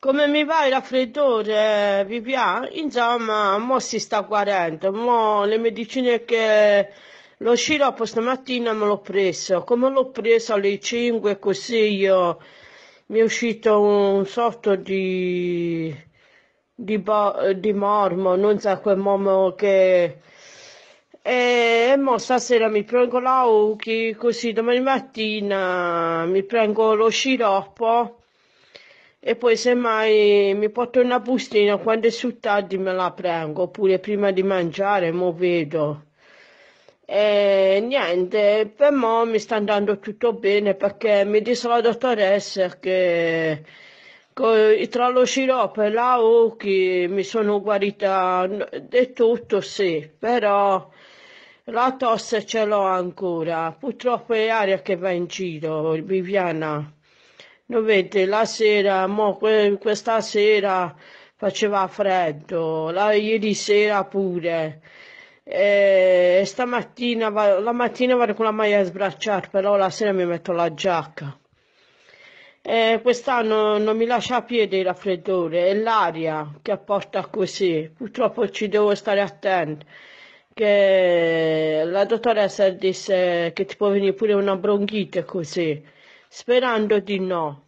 Come mi va il raffreddore, vi eh, ah? Insomma, mo si sta guarendo, mo le medicine che lo sciroppo stamattina me l'ho preso, come l'ho preso alle 5 così io mi è uscito un sorto di, di, bo, di mormo, non so quel mormo che... E, mo stasera mi prendo la uchi, così domani mattina mi prendo lo sciroppo e poi semmai mi porto una bustina quando è su tardi me la prendo oppure prima di mangiare mo vedo e niente per mo mi sta andando tutto bene perché mi disse la dottoressa che tra lo sciroppo e la occhi mi sono guarita di tutto sì però la tosse ce l'ho ancora purtroppo è aria che va in giro Viviana dovete la sera, mo, que, questa sera faceva freddo, la, ieri sera pure. E stamattina, la mattina vado con la maglia a sbracciare, però la sera mi metto la giacca. E quest'anno non mi lascia a piedi il raffreddore, è l'aria che porta così. Purtroppo ci devo stare attento. Che la dottoressa disse che ti può venire pure una bronchite così, sperando di no.